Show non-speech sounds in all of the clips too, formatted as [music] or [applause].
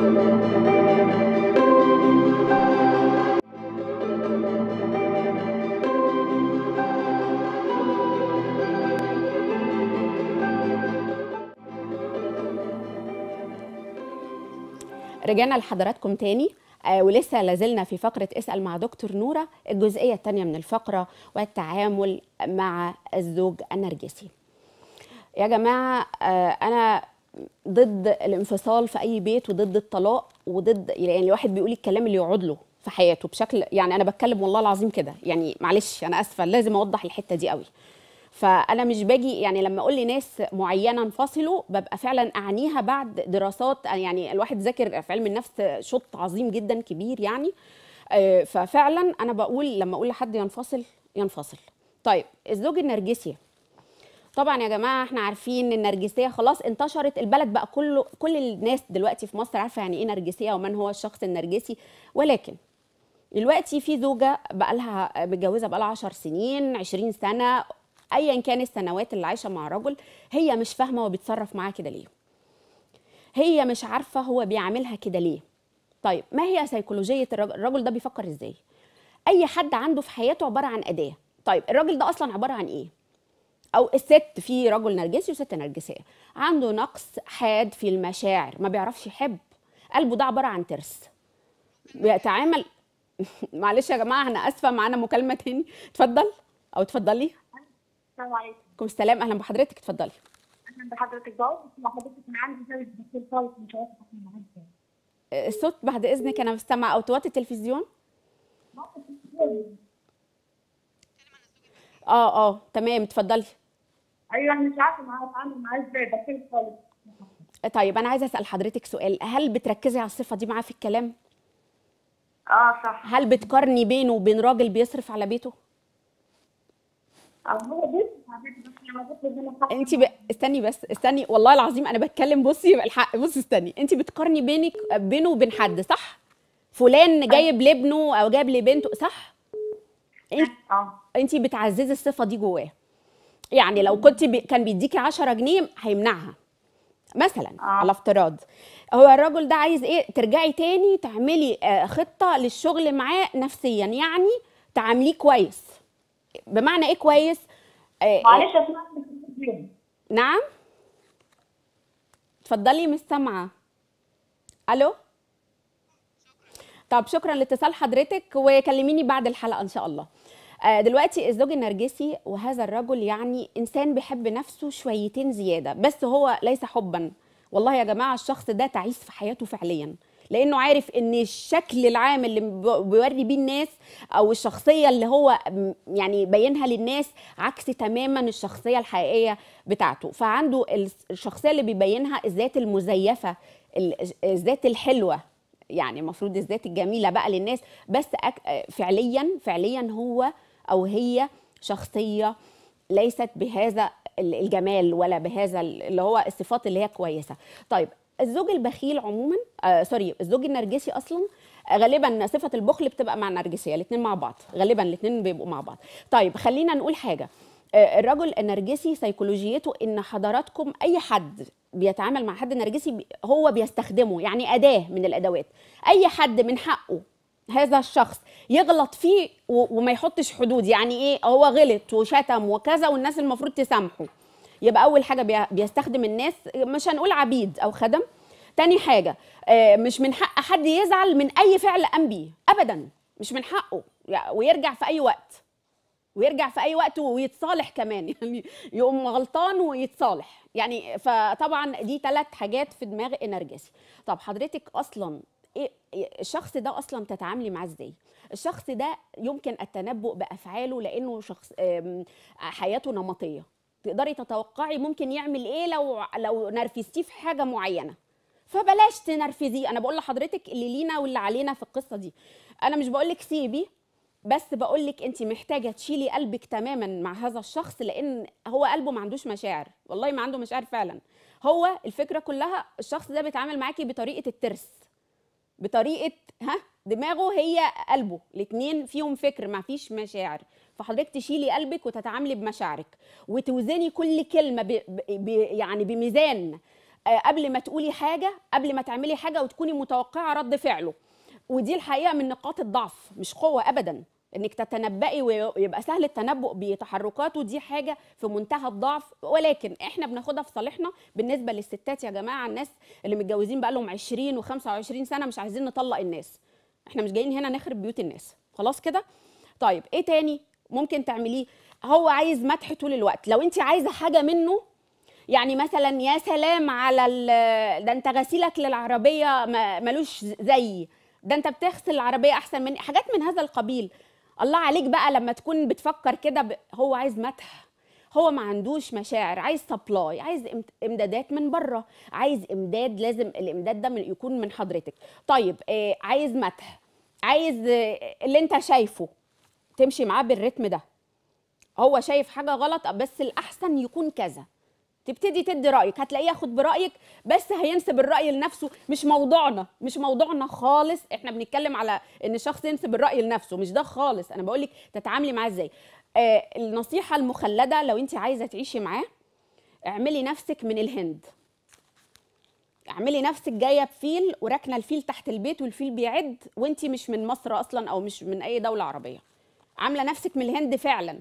رجعنا لحضراتكم تاني آه ولسه لازلنا في فقرة اسأل مع دكتور نورة الجزئية التانية من الفقرة والتعامل مع الزوج النرجسي يا جماعة آه أنا ضد الانفصال في اي بيت وضد الطلاق وضد يعني الواحد بيقول الكلام اللي يقعد له في حياته بشكل يعني انا بتكلم والله العظيم كده يعني معلش انا اسفه لازم اوضح الحته دي قوي فانا مش باجي يعني لما اقول لناس معينه انفصلوا ببقى فعلا اعنيها بعد دراسات يعني الواحد ذاكر في علم النفس شط عظيم جدا كبير يعني آه، ففعلا انا بقول لما اقول لحد ينفصل ينفصل طيب الزوج النرجسي طبعا يا جماعه احنا عارفين ان النرجسيه خلاص انتشرت البلد بقى كله كل الناس دلوقتي في مصر عارفه يعني ايه نرجسيه ومن هو الشخص النرجسي ولكن دلوقتي في زوجه بقى لها متجوزه بقى لها 10 سنين 20 سنه ايا كان السنوات اللي عايشه مع رجل هي مش فاهمه هو بيتصرف معاها كده ليه هي مش عارفه هو بيعاملها كده ليه طيب ما هي سيكولوجيه الرجل الرجل ده بيفكر ازاي اي حد عنده في حياته عباره عن اداه طيب الراجل ده اصلا عباره عن ايه او الست في رجل نرجسي وست نرجسيه عنده نقص حاد في المشاعر ما بيعرفش يحب قلبه ده عباره عن ترس بيتعامل [laughs] معلش يا جماعه انا اسفه معانا مكالمه تاني اتفضل او اتفضلي السلام عليكم السلام اهلا بحضرتك اتفضلي اهلا بحضرتك بقى حضرتك انا عندي زوج الصوت بعد اذنك انا مستمع او توطي التلفزيون اه اه تمام اتفضلي ايوه انا مش عارفه معاه اتعامل معاه ازاي بخيل خالص طيب انا عايزه اسال حضرتك سؤال هل بتركزي على الصفه دي معاه في الكلام اه صح هل بتقارني بينه وبين راجل بيصرف على بيته انت ب... استني بس استني والله العظيم انا بتكلم بصي يبقى الحق بصي استني انت بتقارني بينك بينه وبين حد صح فلان أيوة. جايب لابنه او جايب لبنته صح انت اه انت بتعززي الصفه دي جواه يعني لو كنت بي كان بيديكي 10 جنيه هيمنعها مثلا آه. على افتراض هو الراجل ده عايز ايه ترجعي تاني تعملي آه خطه للشغل معاه نفسيا يعني تعامليه كويس بمعنى ايه كويس آه, آه، معلش إيه؟ نعم اتفضلي مش سامعه الو طب شكرا لاتصال حضرتك وكلميني بعد الحلقه ان شاء الله آه، دلوقتي الزوج النرجسي وهذا الرجل يعني انسان بيحب نفسه شويتين زياده بس هو ليس حبا والله يا جماعه الشخص ده تعيس في حياته فعليا لانه عارف ان الشكل العام اللي بيوري بيه الناس او الشخصيه اللي هو يعني بينها للناس عكس تماما الشخصيه الحقيقيه بتاعته فعنده الشخصيه اللي بيبينها الذات المزيفه الذات الحلوه يعني المفروض الذات الجميله بقى للناس بس فعليا فعليا هو او هي شخصيه ليست بهذا الجمال ولا بهذا اللي هو الصفات اللي هي كويسه طيب الزوج البخيل عموما آه سوري الزوج النرجسي اصلا آه، غالبا صفه البخل بتبقى مع النرجسيه الاثنين مع بعض غالبا الاثنين بيبقوا مع بعض طيب خلينا نقول حاجه آه، الرجل النرجسي سيكولوجيته ان حضراتكم اي حد بيتعامل مع حد نرجسي هو بيستخدمه يعني اداه من الادوات اي حد من حقه هذا الشخص يغلط فيه وما يحطش حدود يعني ايه هو غلط وشتم وكذا والناس المفروض تسامحه يبقى اول حاجه بيستخدم الناس مش هنقول عبيد او خدم تاني حاجه آه، مش من حق حد يزعل من اي فعل قام بيه ابدا مش من حقه ويرجع في اي وقت ويرجع في اي وقت ويتصالح كمان [laughs] يعني يقوم غلطان ويتصالح يعني فطبعا دي ثلاث حاجات في دماغ انرجسي طب حضرتك اصلا إيه،, ايه الشخص ده اصلا تتعاملي معاه ازاي الشخص ده يمكن التنبؤ بافعاله لانه شخص حياته نمطيه تقدري تتوقعي ممكن يعمل ايه لو لو نرفزتيه في حاجه معينه فبلاش تنرفزيه انا بقول لحضرتك اللي لينا واللي علينا في القصه دي انا مش بقول لك سيبي بس بقول لك انت محتاجه تشيلي قلبك تماما مع هذا الشخص لان هو قلبه ما عندوش مشاعر والله ما عنده مشاعر فعلا هو الفكره كلها الشخص ده بيتعامل معاكي بطريقه الترس بطريقه ها دماغه هي قلبه الاثنين فيهم فكر ما فيش مشاعر فحضرتك تشيلي قلبك وتتعاملي بمشاعرك وتوزني كل كلمه بـ بـ يعني بميزان آه، قبل ما تقولي حاجه قبل ما تعملي حاجه وتكوني متوقعه رد فعله ودي الحقيقه من نقاط الضعف مش قوه ابدا انك تتنبئي ويبقى سهل التنبؤ بتحركاته دي حاجه في منتهى الضعف ولكن احنا بناخدها في صالحنا بالنسبه للستات يا جماعه الناس اللي متجوزين بقى لهم 20 و25 سنه مش عايزين نطلق الناس احنا مش جايين هنا نخرب بيوت الناس خلاص كده طيب ايه تاني ممكن تعمليه هو عايز مدح طول الوقت لو انت عايزه حاجه منه يعني مثلا يا سلام على ده انت غسيلك للعربيه ملوش زي ده انت بتغسل العربيه احسن مني حاجات من هذا القبيل الله عليك بقى لما تكون بتفكر كده ب... هو عايز مدح هو ما عندوش مشاعر عايز سبلاي عايز امدادات من بره عايز امداد لازم الامداد ده من يكون من حضرتك طيب آه عايز مدح عايز اللي انت شايفه تمشي معاه بالريتم ده هو شايف حاجه غلط بس الاحسن يكون كذا تبتدي تدي رايك هتلاقيه ياخد برايك بس هينسب الراي لنفسه مش موضوعنا مش موضوعنا خالص احنا بنتكلم على ان شخص ينسب الراي لنفسه مش ده خالص انا بقول لك تتعاملي معاه ازاي آه النصيحه المخلده لو انت عايزه تعيشي معاه اعملي نفسك من الهند اعملي نفسك جايه بفيل وراكنه الفيل تحت البيت والفيل بيعد وانت مش من مصر اصلا او مش من اي دوله عربيه عامله نفسك من الهند فعلا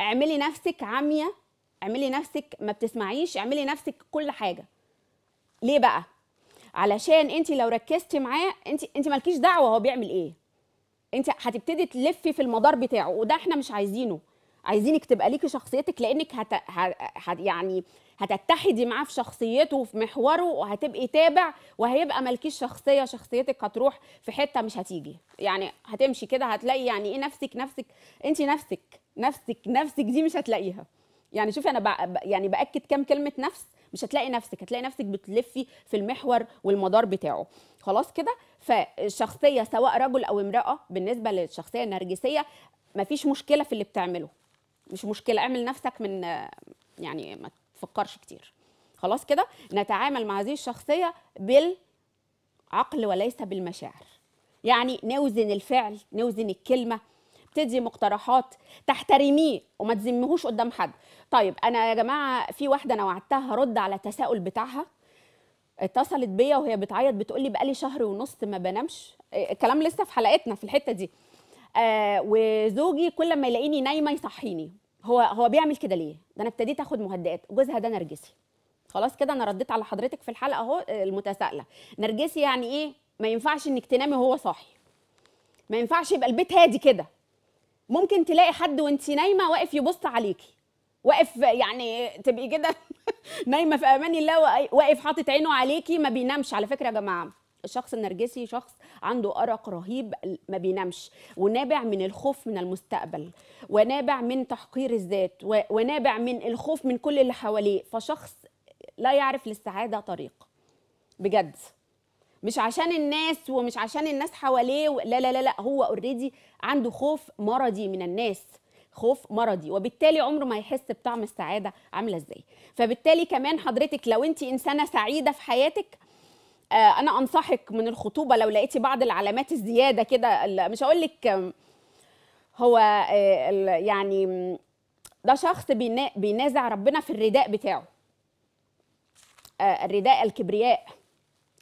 اعملي نفسك عاميه اعملي نفسك ما بتسمعيش اعملي نفسك كل حاجه ليه بقى علشان انت لو ركزتي معاه انت انت مالكيش دعوه هو بيعمل ايه انت هتبتدي تلفي في المدار بتاعه وده احنا مش عايزينه عايزينك تبقى ليكي شخصيتك لانك هت... هت... يعني هتتحدي معاه في شخصيته وفي محوره وهتبقي تابع وهيبقى مالكيش شخصيه شخصيتك هتروح في حته مش هتيجي يعني هتمشي كده هتلاقي يعني ايه نفسك نفسك انت نفسك نفسك نفسك دي مش هتلاقيها يعني شوفي انا بأ يعني باكد كام كلمه نفس مش هتلاقي نفسك هتلاقي نفسك بتلفي في المحور والمدار بتاعه خلاص كده فالشخصيه سواء رجل او امراه بالنسبه للشخصيه النرجسيه مفيش مشكله في اللي بتعمله مش مشكله اعمل نفسك من يعني ما تفكرش كتير خلاص كده نتعامل مع هذه الشخصيه بالعقل وليس بالمشاعر يعني نوزن الفعل نوزن الكلمه تبتدي مقترحات تحترميه وما تذمهوش قدام حد طيب انا يا جماعه في واحده انا وعدتها هرد على تساؤل بتاعها اتصلت بيا وهي بتعيط بتقول لي بقالي شهر ونص ما بنامش آه، الكلام لسه في حلقتنا في الحته دي آه وزوجي كل ما يلاقيني نايمه يصحيني هو هو بيعمل كده ليه ده انا ابتديت اخد مهدئات جوزها ده نرجسي خلاص كده انا رديت على حضرتك في الحلقه اهو آه، المتسائله نرجسي يعني ايه ما ينفعش انك تنامي وهو صاحي ما ينفعش يبقى البيت هادي كده ممكن تلاقي حد وانت نايمه واقف يبص عليكي واقف يعني تبقي كده [laughs] نايمه في امان الله واقف حاطط عينه عليكي ما بينامش على فكره يا جماعه الشخص النرجسي شخص عنده أرق رهيب ما بينامش ونابع من الخوف من المستقبل ونابع من تحقير الذات ونابع من الخوف من كل اللي حواليه فشخص لا يعرف للسعادة طريق بجد مش عشان الناس ومش عشان الناس حواليه لا لا لا لا هو اوريدي عنده خوف مرضي من الناس خوف مرضي وبالتالي عمره ما يحس بطعم السعاده عامله ازاي فبالتالي كمان حضرتك لو انت انسانه سعيده في حياتك آه، انا انصحك من الخطوبه لو لقيتي بعض العلامات الزياده كده مش هقول لك هو آه، يعني ده شخص بينازع ربنا في الرداء بتاعه آه، الرداء الكبرياء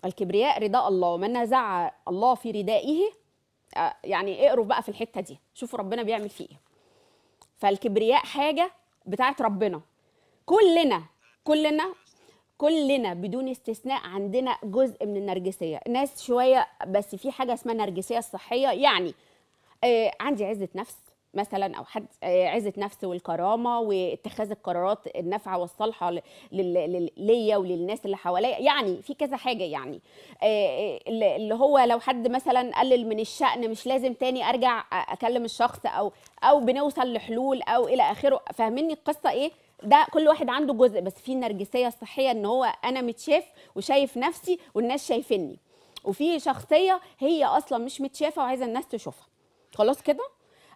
الكبرياء رضاء الله ومن نزع الله في ردائه آه، يعني اقروا بقى في الحته دي شوفوا ربنا بيعمل فيه ايه فالكبرياء حاجه بتاعت ربنا كلنا كلنا كلنا بدون استثناء عندنا جزء من النرجسيه ناس شويه بس في حاجه اسمها النرجسيه الصحيه يعني آه عندي عزه نفس مثلا او حد آه، عزه نفس والكرامه واتخاذ القرارات النافعه والصالحه ليا وللناس اللي حواليا يعني في كذا حاجه يعني آه، آه، اللي هو لو حد مثلا قلل من الشأن مش لازم تاني ارجع اكلم الشخص او او بنوصل لحلول او الى اخره فاهمني القصه ايه ده كل واحد عنده جزء بس في النرجسيه الصحيه ان هو انا متشاف وشايف نفسي والناس شايفيني وفي شخصيه هي اصلا مش متشافه وعايزه الناس تشوفها خلاص كده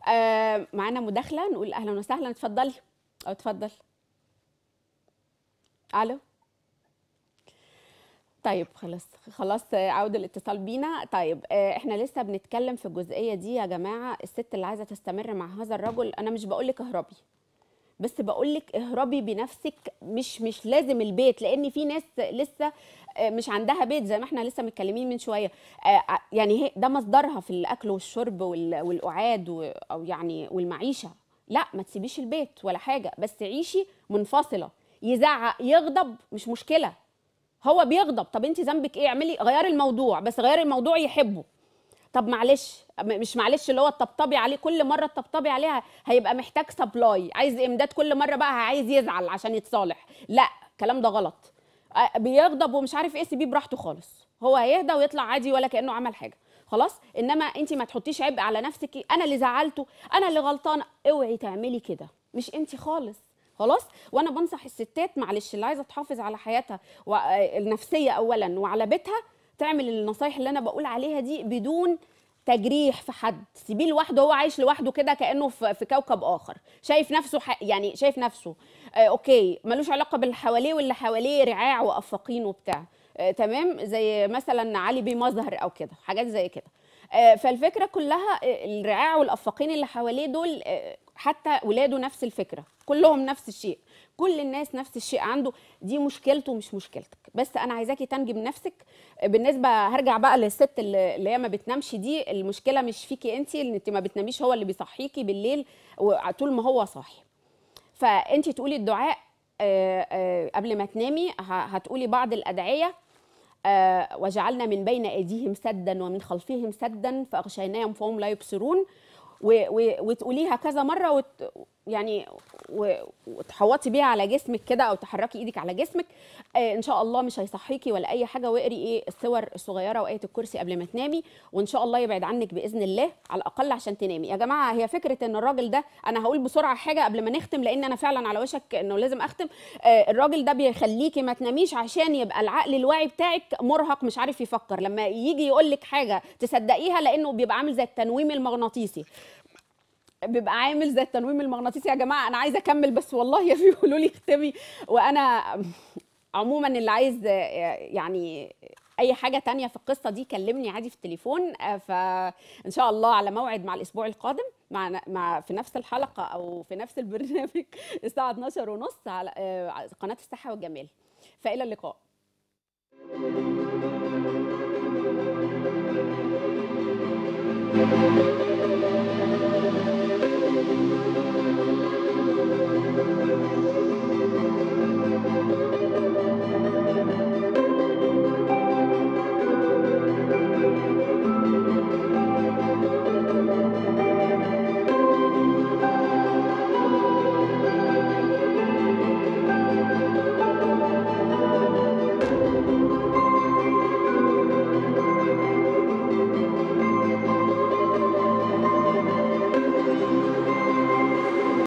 آه معانا مداخله نقول اهلا وسهلا اتفضلي او اتفضل الو طيب خلاص خلاص عود الاتصال بينا طيب آه، احنا لسه بنتكلم في الجزئيه دي يا جماعه الست اللي عايزه تستمر مع هذا الرجل انا مش بقول لك اهربي بس بقول لك اهربي بنفسك مش مش لازم البيت لان في ناس لسه آه، مش عندها بيت زي ما احنا لسه متكلمين من شويه آه، آه، يعني ده مصدرها في الاكل والشرب والقعاد او يعني والمعيشه لا ما تسيبيش البيت ولا حاجه بس عيشي منفصله يزعق يغضب مش مشكله هو بيغضب طب انت ذنبك ايه اعملي غيري الموضوع بس غيري الموضوع يحبه طب معلش مش معلش اللي هو الطبطبي عليه كل مره الطبطبي عليها هيبقى محتاج سبلاي عايز امداد كل مره بقى عايز يزعل عشان يتصالح لا الكلام ده غلط بيغضب ومش عارف ايه سيبيه براحته خالص هو هيهدى ويطلع عادي ولا كانه عمل حاجه خلاص انما انت ما تحطيش عبء على نفسك انا اللي زعلته انا اللي غلطانه اوعي تعملي كده مش انت خالص خلاص وانا بنصح الستات معلش اللي عايزه تحافظ على حياتها النفسيه اولا وعلى بيتها تعمل النصايح اللي انا بقول عليها دي بدون تجريح في حد سيبيه لوحده هو عايش لوحده كده كانه في كوكب اخر شايف نفسه ح... يعني شايف نفسه آه اوكي ملوش علاقه باللي حواليه واللي حواليه رعاع وافاقين وبتاع آه تمام زي مثلا علي بيه مظهر او كده حاجات زي كده آه فالفكره كلها آه، الرعاع والافاقين اللي حواليه دول آه حتى ولاده نفس الفكره كلهم نفس الشيء كل الناس نفس الشيء عنده دي مشكلته مش مشكلتك بس انا عايزاكي تنجي بنفسك بالنسبه هرجع بقى للست اللي هي ما بتنامش دي المشكله مش فيكي انت ان انت ما بتناميش هو اللي بيصحيكي بالليل طول ما هو صاحي فانت تقولي الدعاء قبل ما تنامي هتقولي بعض الادعيه وجعلنا من بين ايديهم سدا ومن خلفهم سدا فاغشيناهم فهم لا يبصرون وتقوليها كذا مره وت... يعني وتحوطي بيها على جسمك كده او تحركي ايدك على جسمك آه، ان شاء الله مش هيصحيكي ولا اي حاجه واقري ايه الصور الصغيره وايه الكرسي قبل ما تنامي وان شاء الله يبعد عنك باذن الله على الاقل عشان تنامي يا جماعه هي فكره ان الراجل ده انا هقول بسرعه حاجه قبل ما نختم لان انا فعلا على وشك انه لازم اختم آه، الراجل ده بيخليكي ما تناميش عشان يبقى العقل الواعي بتاعك مرهق مش عارف يفكر لما يجي يقول لك حاجه تصدقيها لانه بيبقى عامل زي التنويم المغناطيسي بيبقى عامل زي التنويم المغناطيسي يا جماعه انا عايزه اكمل بس والله يا [laughs] بيقولوا لي اختمي وانا عموما اللي عايز يعني اي حاجه تانية في القصه دي كلمني عادي في التليفون فان شاء الله على موعد مع الاسبوع القادم مع مع في نفس الحلقه او في نفس البرنامج [laughs] الساعه 12 ونص على آه، قناه الصحه والجمال فالى اللقاء thank you